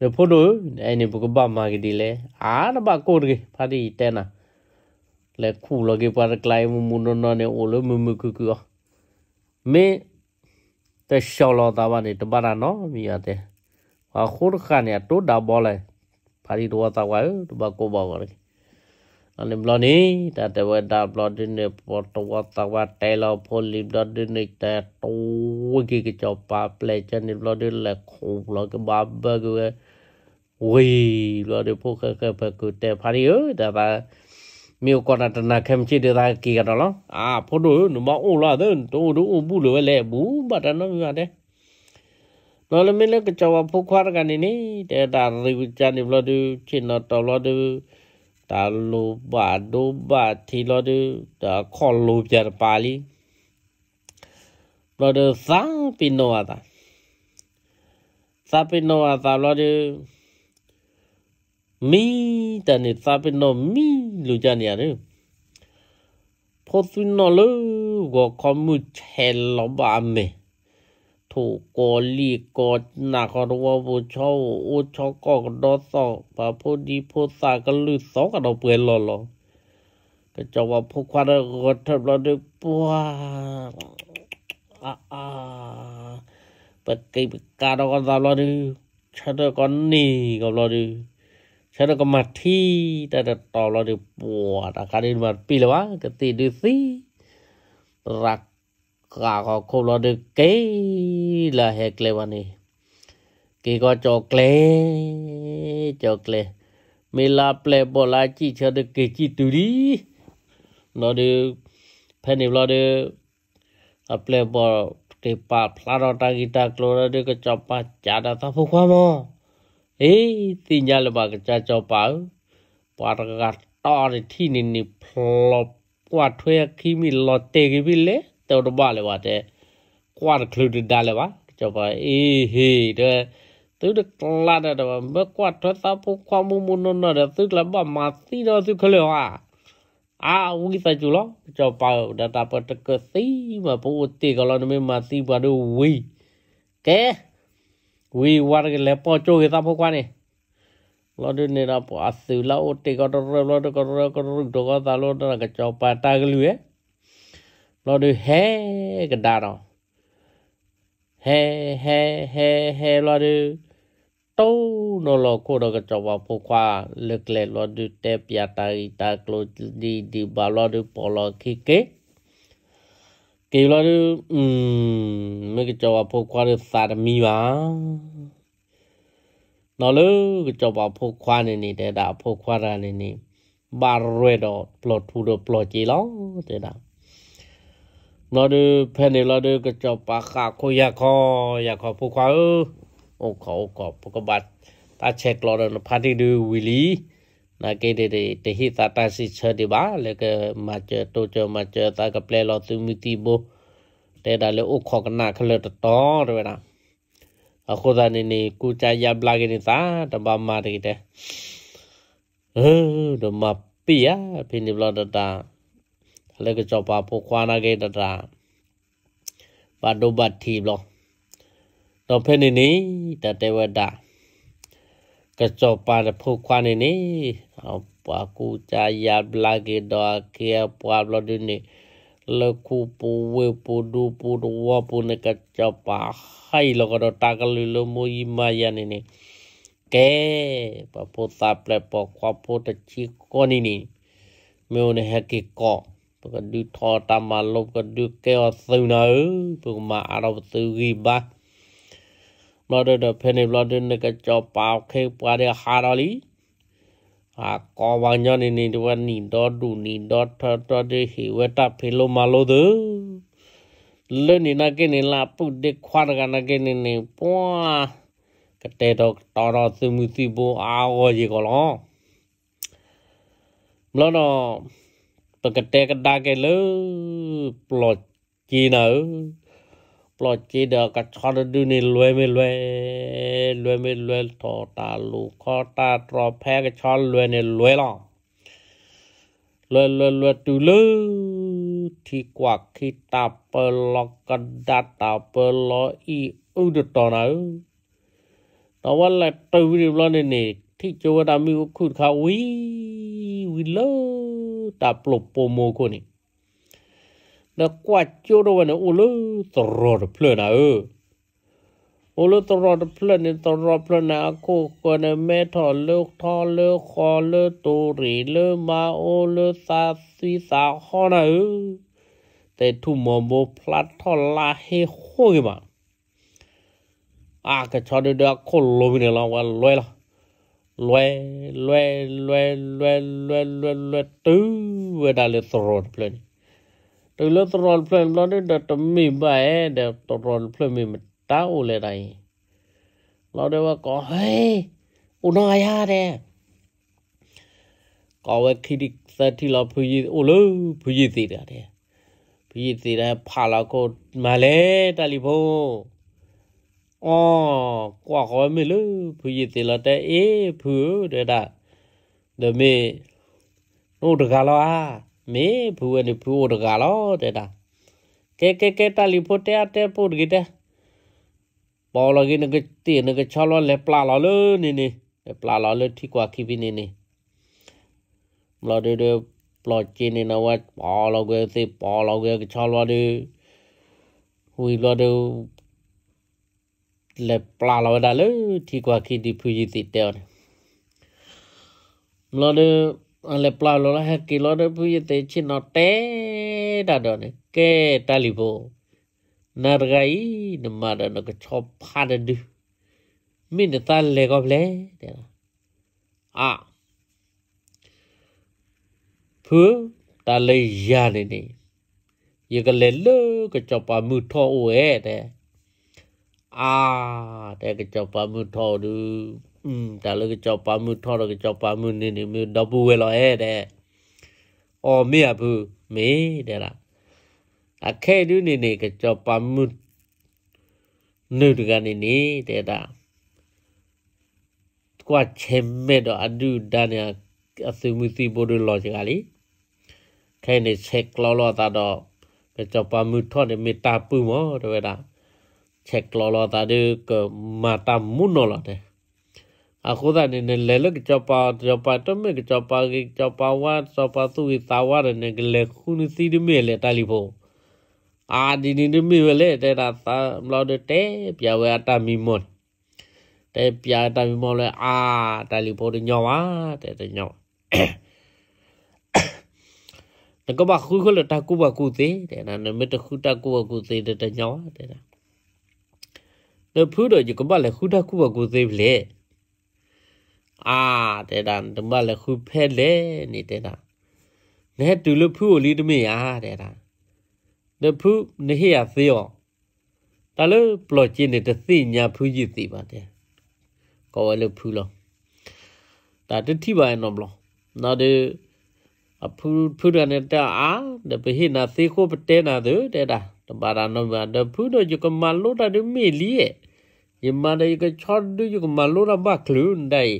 เดี๋ยวพูดดูไอ้นี่บุกบ้ามากี่ดีเลยอ่านบ้ากูรึพอดีแต่น่ะเลยคู่เลูก็ไปรไกลมุมนนนเนี่ยโอ้เลยมึมึงกูกูอ่ะไ่แต่ชาวลาวตาวันนี้ตบานนอมีอะไรว่าคุณขันเนี่ตัวดับบอลเลยพอดีตัวตาวันตัวบ้ากูบอกรึอันนี้บลอนี่แต่แต่เวลาบบลอนี่เนี่ยพอตัวตาวันเตะเราพอลิบดล็อนี้เนี่ยแต่ตัวกิจจอบปาเปลี่ยนนี่บลอนี่เลยคู่เลูก็ปบ้าเบอกเลยဝေလောဒီဖိုခကပကုတေဖာရီယဒါပါမြေကနာတနာခမ်ချီဒေတာကီကတော့လားအာဖိုဒိုနမအိုလာဒန်တိုဒိုအဘူးလောလေဘူးဘာတနမရတယ်တော်လမင်းလကချဝဖုခွာရကနေနေတဲ့တာရီချန်ဒီဘလဒူချင်တော်တော်လဒူတာလိုဘာဒိုဘာသီလဒူတာခေါ်လိုပြပါလီဘလဒူသံပီနိုဝါတာသပီနိုဝါတာလဒူมีแต่เนี่ยาเป็นนอมีลูกจานี่อะพอสุนนอเลยก็คอมุดเชลลบามเมถูกกอลีกอหนักรัวบูชาโอชกอกดอสอปาพอดีพอสากันลุสอกันเอาเปลือยล่อก็จะว่าพวกควาก็ทำเราด้ปัวอ่าอาปกติการเราก็ทำเราดูฉันก็นี่กับเราดูฉันก็มาที่แต่ต่อเราดูปวดอาการมาปีละวะก็ตีดูสิรักกากขคบเราดูเกละเฮกเลวันนี้กีก็จอกเลจอกเลมีลาเปลบอลาจีเชิดเกจีตุรีเราดูแ่นี้เราดูลาเปลบอลเตปาพลาเราตากิตาโกลเราดูก็จับปาจัดตาผู้ความอ ấy thì nhà là bà cái cha cho bảo bà gạt to thì thi nên nị plop qua thuê khi mi lo tê cái bi lệ tao đó bà lại bà thế qua được khử được đà lại bà cho bà ý hì đó tức được là đó đó bà qua thuê tao phụ qua mu mu nó nó đó tức là bà mà tí đó tức khử hòa à quý ta chú lo cho bà đã tập được cái tí mà phụ tê cái lo nó mới mà tí bà đâu quý cái vì qua cái lẽ bỏ trôi người ta không qua này lo đi này là bỏ xử là ô tê có đó lo đó có rồi, có rồi, đó có ta lo đó là cái chỗ ba ta cái lưỡi lo được hé cái đà đó hé hé hé hé lo được tô nó lo cô đó cái chỗ bà phụ qua lực lệ lo được tép ya ta ta lo đi đi bà lo được bỏ lo khi kế กี่ยวแล้อืมไม่ก็จะว่าพกควาเนสารมีว้านั่นเลยก็จะว่าพกควาเนี่นี่แต่ดาพกควาเนี่นี่บาร์เรดอปลดทุดปลดจีล้อแต่ดานั่นเลยเพนี่เราเลยก็จะปากาคุยคออยากขอพกควาเโอ้ขอกอ้ขอกบัตตาเช็คเราเดินพาร์ตี้ดูวิลลี่นาเกดีตีตาตาสิเชดีบ้างเลยก็มาเจอโตเจอมาเจอตากับเพลอตุมิติโบแต่ได้เลยอุกขนาขลุตต่อรึเปล่าอาคุณานี่นี่กูจะยับลากินตาต่บมาดีเดเออดมาปีอะพินิบลอดตาเลยก็จบปควานาเกิดตาปาดูบาดทีบลอตอนเพนนี่นี่แต่เดวดากระจบปานผู้ควานนี่เอาปากูจะยาบลาเกดอเกียปาเลาดินี่ลกูปูเวปูดูปูดูวปูนกระจบปาให้เราก็ดอตากลเลมวยมายานี่นี่ เกปะพุตาแปลปอควาพูตชิกอนี่นี่ เมื่อเน่ยเกกอปกดูทอตามาลบก็ดูแก้วซึนเออปกมาอาราบตุกีบ้ามาดดเพนิบลอดนึกจอปาวเคปาเดฮารอลีอากอวังยอนินิดวันนีดอดูนีดอทอตอเดฮิเวตาเพโลมาโลเดလနေနာကနေလာပုတ်တဲ့ခွာရကနာကနေနေပွားကတဲ့တော့တော်တော်သူမှုသိဖို့အာဝရေကလောမလို့တော့ပကတဲ့ကဒါကလေပလော့ကြီးနော်ปลอดกีเดกัดชอนดูนี่รวยไม่รวยรวยไม่รวยทอตาลูคอตาตรอแพ้กัดชอนรวยเนี่ยรวยหรอรวยรวยรวยดูลือที่กว่าคิตาเปลอกกระดาตาเปล่ออีอุดตอนะแต่ว่าละตัววิบลอนี่นี่ที่จะว่ามีคุณเขาวิวิลอตาปลุกโปโมคนนี้นะกว่าจูดวันีอุลุตรอดเพลินะเอออุลุตรอดเพลินตรอดเพลินนะกูกันเมทอเลือกทอเลือกคอเลือกตูรีเลือกมาอุลือซาสีสาข้อนะเออแต่ทุ่มโมพลัดทอลาเฮโคกิมาอากระชอนเดือคนลมเนี่ยเราว่ารวยละรวยรวยรวยรวยรวยรวยยตื้อเวลาเลือดตรอดเพลินตลือดรอนเพลินเราได้เดตมีใบเด็ตรอนเพลมีมเต้าเลยไร เราได้ว่าก็เฮ้ยอุนายาเดก็ว่าคิดสักที่เราพูดยีโอ้ลูพูดยีสิเดพูดยีสิเดพาเราก็มาเลยตาลิโพอ๋อกว่าเขาไม่รู้พูดยีสิเราแต่ เอ๊ะพูดเด้อเด้เดี๋ยวมีโน้ตกาลว่ามผู้นี้ผู้ดกาลเดดะเกเกเกตาลิพุเตอเตปูดกี่เตบอลกินกเตีนกชอลเลปลาลอลนี่นี่ปลาลอลที่กว่าคีบินี่นี่เราเดียวปลอดจีนนะว่าปอลกเวติปอลกเวกชอลวดูหุ่ยเราเดียวเลปลาลอลได้เลยที่กว่าคีดีพูดจิติเตอเราเดี le plalo la haki lo de puye te chino te da done ke talibo nargai na mada na ka chop pada du min ta le go ble de a phu ta le ya ne ne ye ka le lo ka chop pa mu tho o e de a de ka chop pa mu tho du อืมแต่เราก็จอปามือทอเราก็จอปามือนี่นี่มือดับบูเวลอเอเดอ๋อไม่อ่ะพูไม่เดล่ะအခဲဒူးနေနေကကြောပါမှုနုတကနေနေတဲ့တာကွာချေမဲ့တော့အဒူဒါနေအစမှုစီဘောဒလော့ချကလေးခဲနေချက်လောလောတာတော့ကကြောပါမှုထော့နေမေတာပူမောတော့တာချက်လောလောတာဒီကမာတာမှုနော်လာတဲ့ akudani ne lelo ki chapa chapa tome ki chapa ki chapa wa chapa tu ki tawa re ne ki le khuni si di me le tali po a di ni di me le te da ta mlo de te pya we ata mi mon te pya ata mi mon le a tali po de nyaw a te de nyaw တကဘာခုခလတကူဘကူသေးတဲ့နာမတခုတကူဘကူသေးတဲ့တညောတဲ့နာလေဖူးတော့ကဘာလေခုတကူဘကူသေးလေအာတဲ့တာဓမ္မလည်းခုဖဲလေနေတဲ့တာနဲ့တူလို့ဖူးကိုလီတမေရာတဲ့တာနဖူးနဟိယသေောတလို့ပလော့ချင်းတဲ့သိညာဖူးကြည့်သိပါတယ်ကောဝလို့ဖူးလို့ဒါတတိပါရနော်ဘလောနော်ဒီအဖူးဖူးရနေတာအာဒပဟိနာသေခိုပတဲနာတဲ့တာတပါရနော်ဘာဒဖူးတော့ယကမလို့တာဒီမီလီရဲ့ယမန်တဲ့ကချော့ဒူယကမလို့ရဘကလူန်ဒိုင်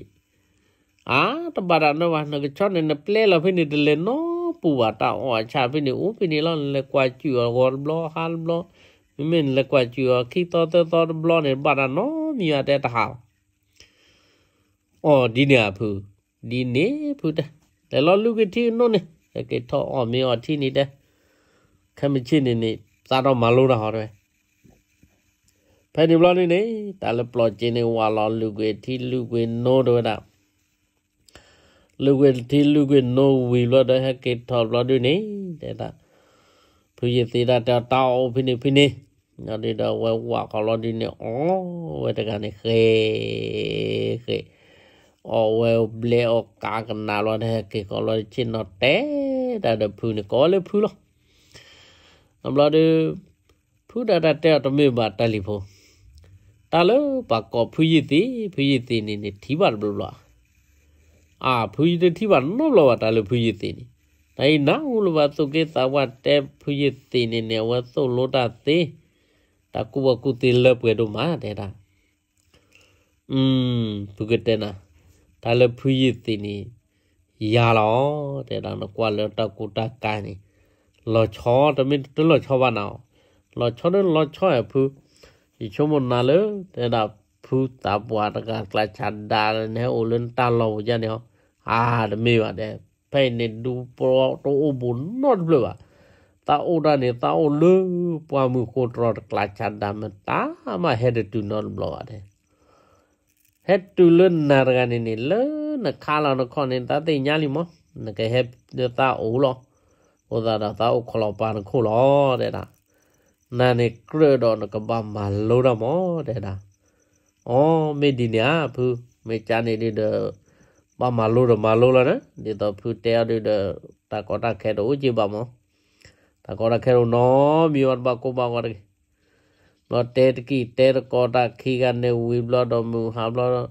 အာတဘာရနောဝနကချောနေနပလေလဖိနေတလေနောပူဝတာအောချာဖိနေဦးဖိနေလောလေကွာကျူရောဂေါ်ဘလောဟန်ဘလောမင်းမင်းလေကွာကျူရောခီတောတောတောဘလောနေဘာရနောမြရတဲ့တဟာအော်ဒီနေအဖူဒီနေဖူတလေလောလူကတိနောနေကေထောအော်မေအော်တီနေတဲ့ခမချင်းနေနေစားတော့မလို့တော့ဟောတယ်ဖဲဒီဘလောနေနေတာလေပလော့ချင်းနေဝါလောလူကတိလူကနိုးတော့ลูกเวทีลูกเวโนวีรลได้ให้เกิดทอดรอด้วยนี้แต่ละผูพยตีดาจะเตาพินิพินิเราดีดาวว่าเขารอด้วยนี่อ๋อเวทการนี่เคยเคยอ๋อเวเบลออกกากันนาลอได้เกิดเขารอชินนอเต้แต่เดพูนี่ก็เลยพูหรอกนำเราดูพูดาด่เตอตมีบาตาลิโพตาลูปากกอพูยิงตีพูยิงตีนี่นี่ที่บ้านบลูบลาအာဖူယိတိဘာနောလဝတာလဖူယိတိနီတိုင်နာဟုလဝတုကေသာဝတဲဖူယိတိနီနေဝသုလောတာတေတကူဝကုတိလပွေဒုမာတဲ့တာอืมပုဂတနာတာလဖူယိတိနီယာလောတဲ့တာနကွာလောတကူတာကန်နီလောချောတမင်တလောချောပါနောလောချောလောချောအဖူဒီချုံမနာလေတဲ့တာพูตาปวานกาตลาชันดาเนี่ยโอเลนตาเราจะเนี่ยอาดมีว่าเนี่ยไปเนี่ยดูปลอกตัวบุญนอนเลยวะตาโอดานี่ตาโอเลือปวามือโคตรอกลาชันดามันตามาเฮดตูนอนบล่าเนี่ยเฮดตูเลนนารกันนี่เลนนักข่าเรานักคนนี่ตาตีญาลิมอนักเฮดเดตาโอหรอโอตาดาตาโอขลอปานโคลอเด้นะนั่นเองเกลือดอนกับบามาลูดามอเด้นะ ô mê đi nè phu mê cha này đi đờ ba mà lô rồi mà lô là đấy đi tao phu teo đi đờ ta có ta khéo đồ chứ bà mò ta có ta khéo đồ nó mi ăn ba cô ba qua đi nó tết kì tết có ta khi gan này uy lo đồ mu hàm lo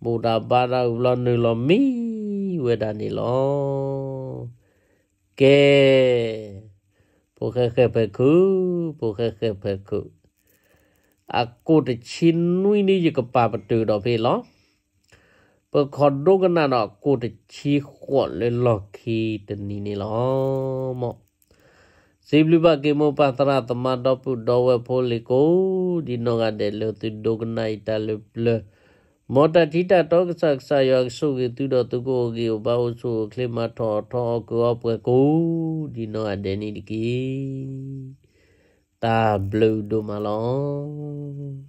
bù đa ba ra uy lo nư lo mi uy đà nì lo kê phu khéo khéo pe ku phu khéo khéo pe ku အကိုတချင်းနွိနေရကပါပတူတော့ဖေလောပခဒုကနာတော့ကိုတချီခွတ်လေလော်ခီတနီနေလောမော့ဇေဘလူပကေမောပတရာတမတော့ပုဒောဝဲဖိုလီကိုဒီနောကတဲ့လောသူဒုကနိုင်တလပလမော်တာတီတာတော့ဆကဆာယောဆုကေသူတော့သူကိုကေဘာဟုဆုခလမထောထောကောပွဲကိုဒီနောအဒဲနီတကီ Ta blue doom along.